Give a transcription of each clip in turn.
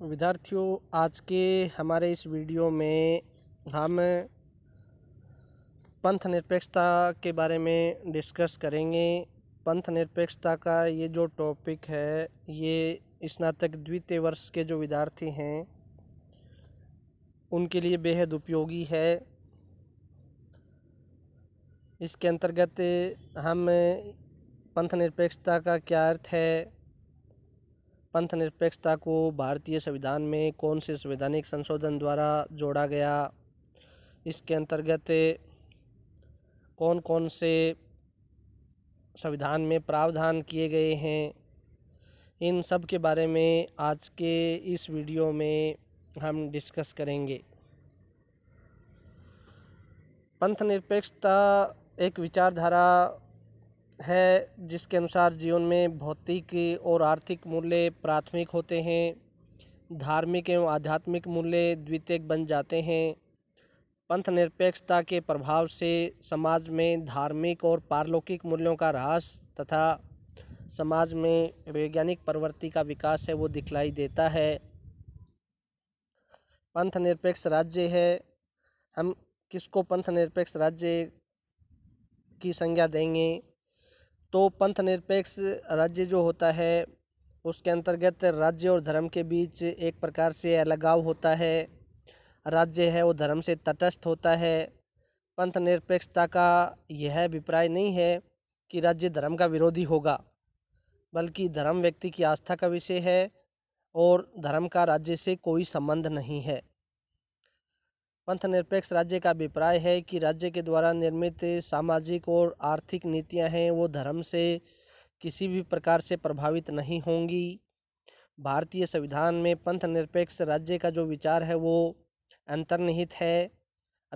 विद्यार्थियों आज के हमारे इस वीडियो में हम पंथ निरपेक्षता के बारे में डिस्कस करेंगे पंथ निरपेक्षता का ये जो टॉपिक है ये स्नातक द्वितीय वर्ष के जो विद्यार्थी हैं उनके लिए बेहद उपयोगी है इसके अंतर्गत हम पंथ निरपेक्षता का क्या अर्थ है पंथ निरपेक्षता को भारतीय संविधान में कौन से संवैधानिक संशोधन द्वारा जोड़ा गया इसके अंतर्गत कौन कौन से संविधान में प्रावधान किए गए हैं इन सब के बारे में आज के इस वीडियो में हम डिस्कस करेंगे पंथ निरपेक्षता एक विचारधारा है जिसके अनुसार जीवन में भौतिक और आर्थिक मूल्य प्राथमिक होते हैं धार्मिक एवं आध्यात्मिक मूल्य द्वितीयक बन जाते हैं पंथ निरपेक्षता के प्रभाव से समाज में धार्मिक और पारलौकिक मूल्यों का ह्रास तथा समाज में वैज्ञानिक प्रवृत्ति का विकास है वो दिखलाई देता है पंथ निरपेक्ष राज्य है हम किसको पंथ निरपेक्ष राज्य की संज्ञा देंगे तो पंथ निरपेक्ष राज्य जो होता है उसके अंतर्गत राज्य और धर्म के बीच एक प्रकार से अलगाव होता है राज्य है वो धर्म से तटस्थ होता है पंथ निरपेक्षता का यह अभिप्राय नहीं है कि राज्य धर्म का विरोधी होगा बल्कि धर्म व्यक्ति की आस्था का विषय है और धर्म का राज्य से कोई संबंध नहीं है पंथ निरपेक्ष राज्य का अभिप्राय है कि राज्य के द्वारा निर्मित सामाजिक और आर्थिक नीतियां हैं वो धर्म से किसी भी प्रकार से प्रभावित नहीं होंगी भारतीय संविधान में पंथ निरपेक्ष राज्य का जो विचार है वो अंतर्निहित है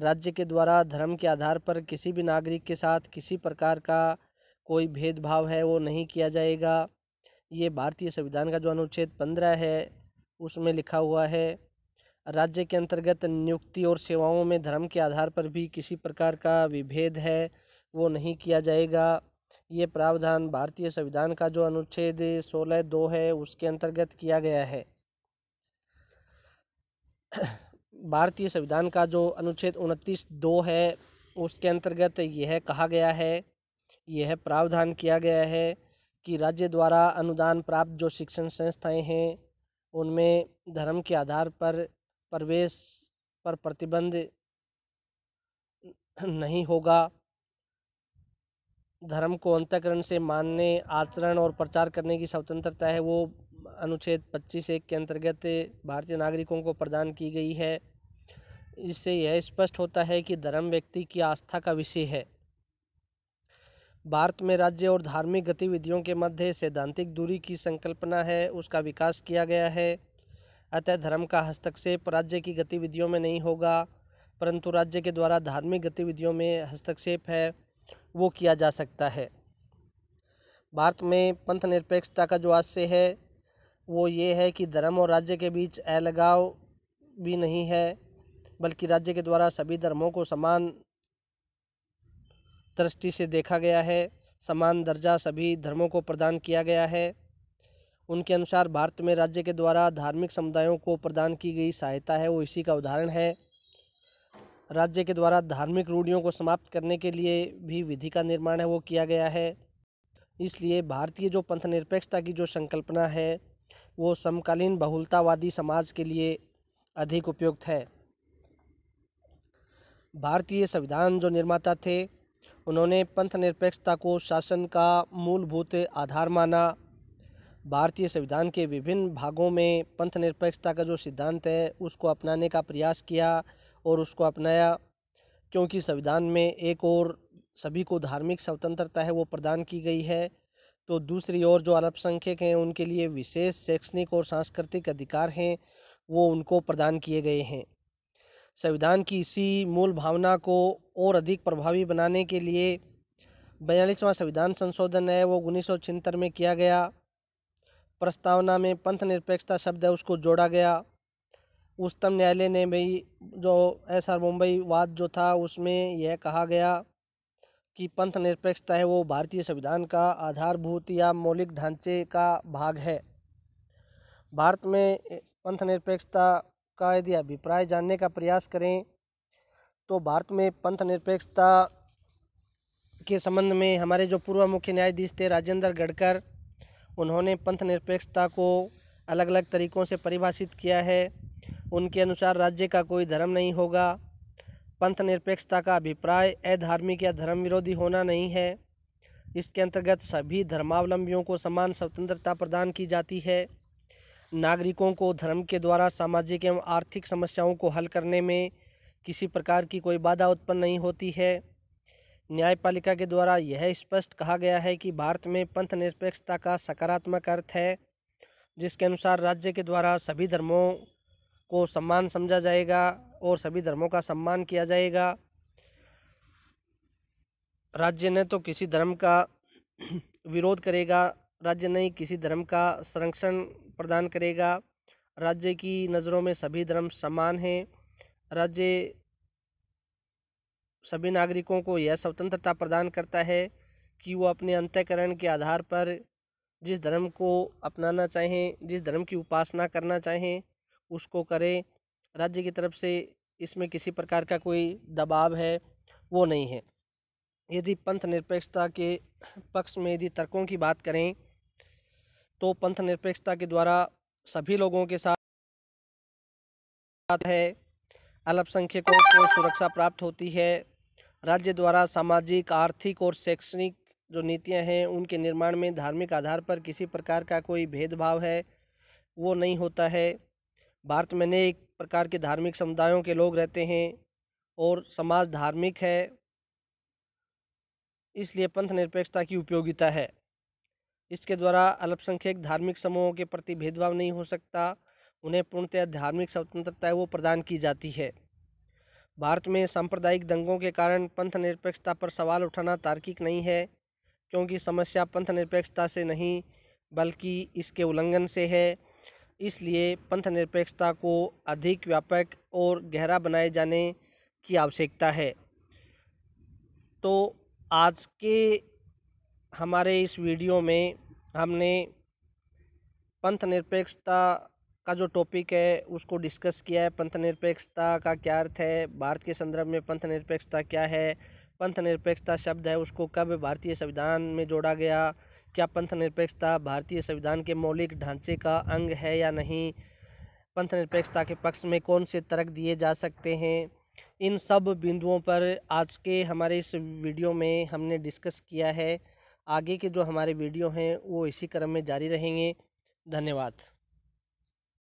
राज्य के द्वारा धर्म के आधार पर किसी भी नागरिक के साथ किसी प्रकार का कोई भेदभाव है वो नहीं किया जाएगा ये भारतीय संविधान का जो अनुच्छेद पंद्रह है उसमें लिखा हुआ है राज्य के अंतर्गत नियुक्ति और सेवाओं में धर्म के आधार पर भी किसी प्रकार का विभेद है वो नहीं किया जाएगा ये प्रावधान भारतीय संविधान का जो अनुच्छेद सोलह दो है उसके अंतर्गत किया गया है भारतीय संविधान का जो अनुच्छेद उनतीस दो है उसके अंतर्गत यह कहा गया है यह प्रावधान किया गया है कि राज्य द्वारा अनुदान प्राप्त जो शिक्षण संस्थाएं हैं उनमें धर्म के आधार पर प्रवेश पर प्रतिबंध नहीं होगा धर्म को अंतकरण से मानने आचरण और प्रचार करने की स्वतंत्रता है वो अनुच्छेद पच्चीस एक के अंतर्गत भारतीय नागरिकों को प्रदान की गई है इससे यह स्पष्ट होता है कि धर्म व्यक्ति की आस्था का विषय है भारत में राज्य और धार्मिक गतिविधियों के मध्य सैद्धांतिक दूरी की संकल्पना है उसका विकास किया गया है अतः धर्म का हस्तक्षेप राज्य की गतिविधियों में नहीं होगा परंतु राज्य के द्वारा धार्मिक गतिविधियों में हस्तक्षेप है वो किया जा सकता है भारत में पंथ निरपेक्षता का जो आशय है वो ये है कि धर्म और राज्य के बीच अलगाव भी नहीं है बल्कि राज्य के द्वारा सभी धर्मों को समान दृष्टि से देखा गया है समान दर्जा सभी धर्मों को प्रदान किया गया है उनके अनुसार भारत में राज्य के द्वारा धार्मिक समुदायों को प्रदान की गई सहायता है वो इसी का उदाहरण है राज्य के द्वारा धार्मिक रूढ़ियों को समाप्त करने के लिए भी विधि का निर्माण है वो किया गया है इसलिए भारतीय जो पंथ निरपेक्षता की जो संकल्पना है वो समकालीन बहुलतावादी समाज के लिए अधिक उपयुक्त है भारतीय संविधान जो निर्माता थे उन्होंने पंथ निरपेक्षता को शासन का मूलभूत आधार माना भारतीय संविधान के विभिन्न भागों में पंथ निरपेक्षता का जो सिद्धांत है उसको अपनाने का प्रयास किया और उसको अपनाया क्योंकि संविधान में एक और सभी को धार्मिक स्वतंत्रता है वो प्रदान की गई है तो दूसरी ओर जो अल्पसंख्यक हैं उनके लिए विशेष शैक्षणिक और सांस्कृतिक अधिकार हैं वो उनको प्रदान किए गए हैं संविधान की इसी मूल भावना को और अधिक प्रभावी बनाने के लिए बयालीसवां संविधान संशोधन है वो उन्नीस में किया गया प्रस्तावना में पंथ निरपेक्षता शब्द है उसको जोड़ा गया उच्चतम न्यायालय ने भी जो एस आर मुंबई वाद जो था उसमें यह कहा गया कि पंथ निरपेक्षता है वो भारतीय संविधान का आधारभूत या मौलिक ढांचे का भाग है भारत में पंथ निरपेक्षता का यदि अभिप्राय जानने का प्रयास करें तो भारत में पंथ निरपेक्षता के संबंध में हमारे जो पूर्व मुख्य न्यायाधीश थे राजेंद्र गडकर उन्होंने पंथ निरपेक्षता को अलग अलग तरीक़ों से परिभाषित किया है उनके अनुसार राज्य का कोई धर्म नहीं होगा पंथ निरपेक्षता का अभिप्राय अधार्मिक या धर्म विरोधी होना नहीं है इसके अंतर्गत सभी धर्मावलंबियों को समान स्वतंत्रता प्रदान की जाती है नागरिकों को धर्म के द्वारा सामाजिक एवं आर्थिक समस्याओं को हल करने में किसी प्रकार की कोई बाधा उत्पन्न नहीं होती है न्यायपालिका के द्वारा यह स्पष्ट कहा गया है कि भारत में पंथ निरपेक्षता का सकारात्मक अर्थ है जिसके अनुसार राज्य के द्वारा सभी धर्मों को सम्मान समझा जाएगा और सभी धर्मों का सम्मान किया जाएगा राज्य ने तो किसी धर्म का विरोध करेगा राज्य नहीं किसी धर्म का संरक्षण प्रदान करेगा राज्य की नज़रों में सभी धर्म समान हैं राज्य सभी नागरिकों को यह स्वतंत्रता प्रदान करता है कि वो अपने अंतकरण के आधार पर जिस धर्म को अपनाना चाहें जिस धर्म की उपासना करना चाहें उसको करें राज्य की तरफ से इसमें किसी प्रकार का कोई दबाव है वो नहीं है यदि पंथ निरपेक्षता के पक्ष में यदि तर्कों की बात करें तो पंथ निरपेक्षता के द्वारा सभी लोगों के साथ है अल्पसंख्यकों को सुरक्षा प्राप्त होती है राज्य द्वारा सामाजिक आर्थिक और शैक्षणिक जो नीतियां हैं उनके निर्माण में धार्मिक आधार पर किसी प्रकार का कोई भेदभाव है वो नहीं होता है भारत में अनेक प्रकार के धार्मिक समुदायों के लोग रहते हैं और समाज धार्मिक है इसलिए पंथ निरपेक्षता की उपयोगिता है इसके द्वारा अल्पसंख्यक धार्मिक समूहों के प्रति भेदभाव नहीं हो सकता उन्हें पूर्णतः धार्मिक स्वतंत्रता वो प्रदान की जाती है भारत में सांप्रदायिक दंगों के कारण पंथ निरपेक्षता पर सवाल उठाना तार्किक नहीं है क्योंकि समस्या पंथ निरपेक्षता से नहीं बल्कि इसके उल्लंघन से है इसलिए पंथ निरपेक्षता को अधिक व्यापक और गहरा बनाए जाने की आवश्यकता है तो आज के हमारे इस वीडियो में हमने पंथ निरपेक्षता का जो टॉपिक है उसको डिस्कस किया है पंथ निरपेक्षता का क्या अर्थ है भारत के संदर्भ में पंथ निरपेक्षता क्या है पंथ निरपेक्षता शब्द है उसको कब भारतीय संविधान में जोड़ा गया क्या पंथ निरपेक्षता भारतीय संविधान के मौलिक ढांचे का अंग है या नहीं पंथ निरपेक्षता के पक्ष में कौन से तर्क दिए जा सकते हैं इन सब बिंदुओं पर आज के हमारे इस वीडियो में हमने डिस्कस किया है आगे के जो हमारे वीडियो हैं वो इसी क्रम में जारी रहेंगे धन्यवाद